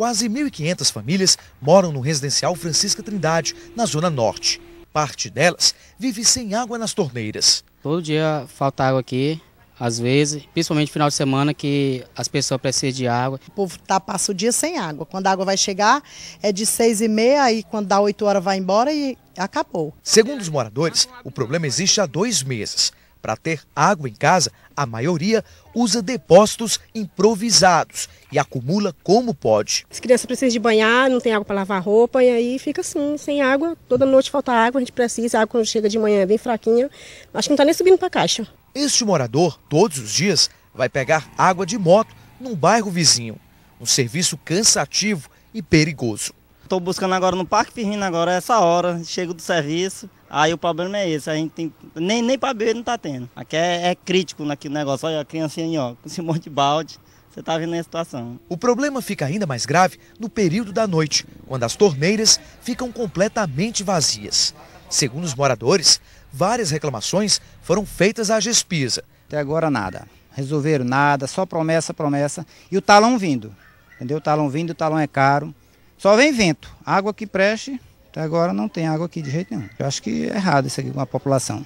Quase 1.500 famílias moram no residencial Francisca Trindade, na Zona Norte. Parte delas vive sem água nas torneiras. Todo dia falta água aqui, às vezes, principalmente final de semana, que as pessoas precisam de água. O povo tá, passa o dia sem água. Quando a água vai chegar, é de seis e meia, aí quando dá oito horas vai embora e acabou. Segundo os moradores, o problema existe há dois meses. Para ter água em casa, a maioria usa depósitos improvisados e acumula como pode. As crianças precisam de banhar, não tem água para lavar roupa e aí fica assim, sem água. Toda noite falta água, a gente precisa. A água quando chega de manhã é bem fraquinha. Acho que não está nem subindo para a caixa. Este morador, todos os dias, vai pegar água de moto num bairro vizinho. Um serviço cansativo e perigoso. Tô buscando agora no Parque Firmino agora, essa hora, chego do serviço. Aí o problema é esse, a gente tem, nem, nem para beber não tá tendo. Aqui é, é crítico o negócio, olha a criancinha aí, ó, com esse monte de balde. Você está vendo a situação. O problema fica ainda mais grave no período da noite, quando as torneiras ficam completamente vazias. Segundo os moradores, várias reclamações foram feitas à Gespisa. Até agora nada. Resolveram nada, só promessa, promessa. E o talão vindo. Entendeu? O talão vindo, o talão é caro. Só vem vento. Água que preste, até agora não tem água aqui de jeito nenhum. Eu acho que é errado isso aqui com a população.